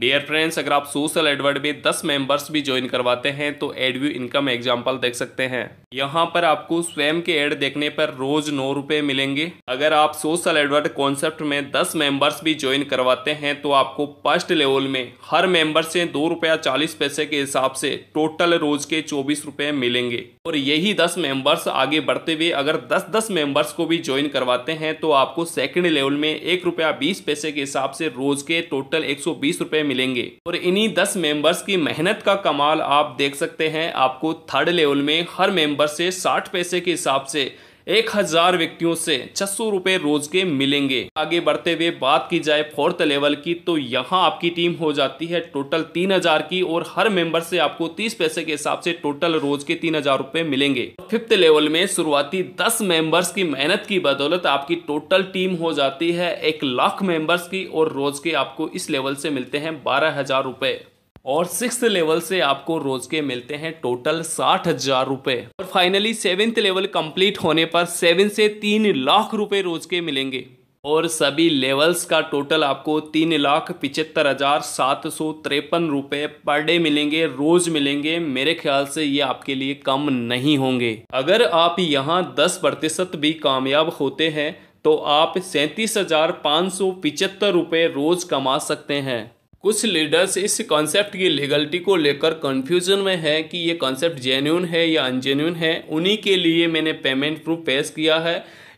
dear friends अगर आप social Edward में 10 मेंबर्स भी ज्वाइन करवाते हैं तो एडव्यू इनकम एग्जांपल देख सकते हैं यहाँ पर आपको स्वयं के एड देखने पर रोज नौ रुपए मिलेंगे अगर आप सोशल एडवर्ड कॉन्सेप्ट में 10 मेंबर्स भी ज्वाइन करवाते हैं तो आपको फर्स्ट लेवल में हर मेंबर से दो रुपया चालीस पैसे के हिसाब से टोटल रोज के चौबीस रुपये मिलेंगे और यही दस मेंबर्स आगे बढ़ते हुए अगर दस दस मेंबर्स को भी ज्वाइन करवाते हैं तो आपको सेकेंड लेवल में एक रुपया बीस पैसे के हिसाब से रोज के टोटल एक सौ बीस मिलेंगे और इन्हीं दस मेंबर्स की मेहनत का कमाल आप देख सकते हैं आपको थर्ड लेवल में हर मेंबर से साठ पैसे के हिसाब से एक हजार व्यक्तियों से छह सौ रुपए रोज के मिलेंगे आगे बढ़ते हुए बात की जाए फोर्थ लेवल की तो यहाँ आपकी टीम हो जाती है टोटल तीन हजार की और हर मेंबर से आपको तीस पैसे के हिसाब से टोटल रोज के तीन हजार रुपए मिलेंगे फिफ्थ लेवल में शुरुआती दस मेंबर्स की मेहनत की बदौलत आपकी टोटल टीम हो जाती है एक लाख मेंबर्स की और रोज के आपको इस लेवल से मिलते हैं बारह हजार रुपए और सिक्स लेवल से आपको रोज के मिलते हैं टोटल साठ हजार रुपए और फाइनली सेवेंथ लेवल कंप्लीट होने पर सेवन से तीन लाख रुपए रोज के मिलेंगे और सभी लेवल्स का टोटल आपको तीन लाख पिचहत्तर हजार सात सौ तिरपन रुपये पर डे मिलेंगे रोज मिलेंगे मेरे ख्याल से ये आपके लिए कम नहीं होंगे अगर आप यहाँ दस प्रतिशत भी कामयाब होते हैं तो आप सैंतीस हजार पाँच सौ पिचहत्तर रुपये रोज कमा सकते हैं कुछ लीडर्स इस कॉन्सेप्ट की लीगलिटी को लेकर कंफ्यूजन में है कि ये कॉन्सेप्ट जेन्यून है या अनजेन्यून है उन्हीं के लिए मैंने पेमेंट प्रूफ पेश किया है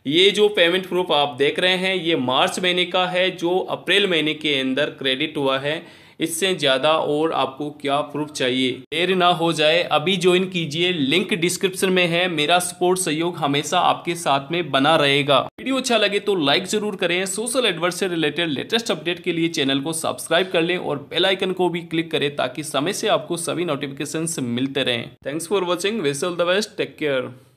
ये जो पेमेंट प्रूफ आप देख रहे हैं ये मार्च महीने का है जो अप्रैल महीने के अंदर क्रेडिट हुआ है इससे ज़्यादा और आपको क्या प्रूफ चाहिए देर ना हो जाए अभी ज्वाइन कीजिए लिंक डिस्क्रिप्शन में है मेरा सपोर्ट सहयोग हमेशा आपके साथ में बना रहेगा वीडियो अच्छा लगे तो लाइक जरूर करें सोशल एडवर्स से रिलेटेड लेटेस्ट अपडेट के लिए चैनल को सब्सक्राइब कर लें और बेल आइकन को भी क्लिक करें ताकि समय से आपको सभी नोटिफिकेशन मिलते रहें thanks for watching all the best take care